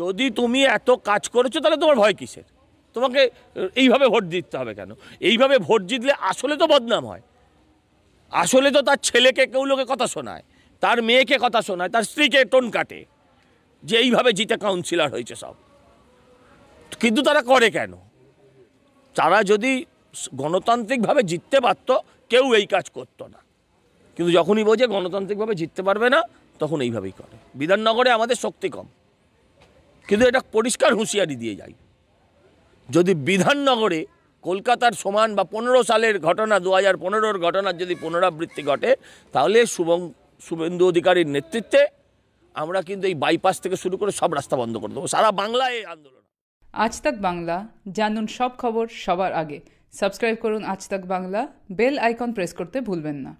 যদি তুমি এত কাজ করেছো তাহলে তোমার ভয় কিসের তোমাকে এইভাবে ভোট দিতে হবে কেন এইভাবে ভোট জিতলে আসলে তো বদনাম হয় আসলে তো তার ছেলেকে কেউ লোকে কথা শোনায় তার মেয়েকে কথা শোনায় তার স্ত্রীকে টোন কাটে যে এইভাবে জিতে কাউন্সিলার হয়েছে সব কিন্তু তারা করে কেন তারা যদি গণতান্ত্রিকভাবে জিততে পারত কেউ এই কাজ করতো না কিন্তু যখনই বোঝে গণতান্ত্রিকভাবে জিততে পারবে না তখন এইভাবেই করে বিধাননগরে আমাদের শক্তি কম কিন্তু এটা পরিষ্কার হুঁশিয়ারি দিয়ে যাই যদি বিধাননগরে কলকাতার সমান বা পনেরো সালের ঘটনা দু হাজার পনেরোর ঘটনার যদি পুনরাবৃত্তি ঘটে তাহলে শুভং শুভেন্দু অধিকারীর নেতৃত্বে আমরা কিন্তু এই বাইপাস থেকে শুরু করে সব রাস্তা বন্ধ করে দেবো সারা বাংলায় এই আন্দোলন আজ তাক বাংলা জানুন সব খবর সবার আগে সাবস্ক্রাইব করুন আজ তাক বাংলা বেল আইকন প্রেস করতে ভুলবেন না